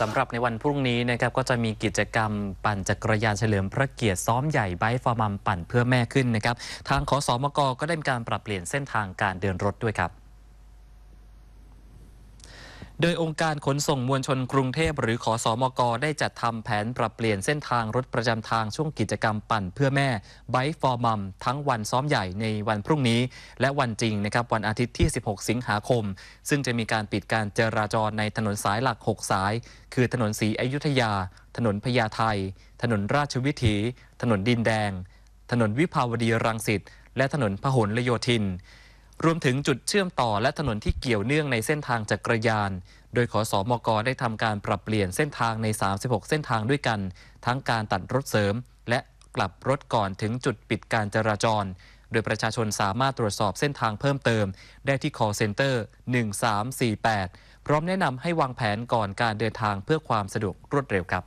สำหรับในวันพรุ่งนี้นะครับก็จะมีกิจกรรมปั่นจักรยานเฉลิมพระเกียรติซ้อมใหญ่ไบฟอร์มัมปั่นเพื่อแม่ขึ้นนะครับทางขอสอมกก็ได้มีการปรับเปลี่ยนเส้นทางการเดินรถด้วยครับโดยองค์การขนส่งมวลชนกรุงเทพหรือขอสอมกได้จัดทำแผนปรับเปลี่ยนเส้นทางรถประจำทางช่วงกิจกรรมปั่นเพื่อแม่ไบฟอร์มัมทั้งวันซ้อมใหญ่ในวันพรุ่งนี้และวันจริงนะครับวันอาทิตย์ที่ 16 สิงหาคม ซึ่งจะมีการปิดการจราจรในถนนสายหลัก 6 สาย คือถนนสีอยุธยา ถนนพญาไทถนนราชวิถี ถนนดินแดง ถนนวิภาวดีรังสิตและถนนพหลโยธินรวมถึงจุดเชื่อมต่อและถนนที่เกี่ยวเนื่องในเส้นทางจักรยาน โดยขอสอมกได้ทำการปรับเปลี่ยนเส้นทางใน 36 เส้นทางด้วยกัน ทั้งการตัดรถเสริมและกลับรถก่อนถึงจุดปิดการจราจร โดยประชาชนสามารถตรวจสอบเส้นทางเพิ่มเติมได้ที่ call center 1348 พร้อมแนะนำให้วางแผนก่อนการเดินทางเพื่อความสะดวกรวดเร็วครับ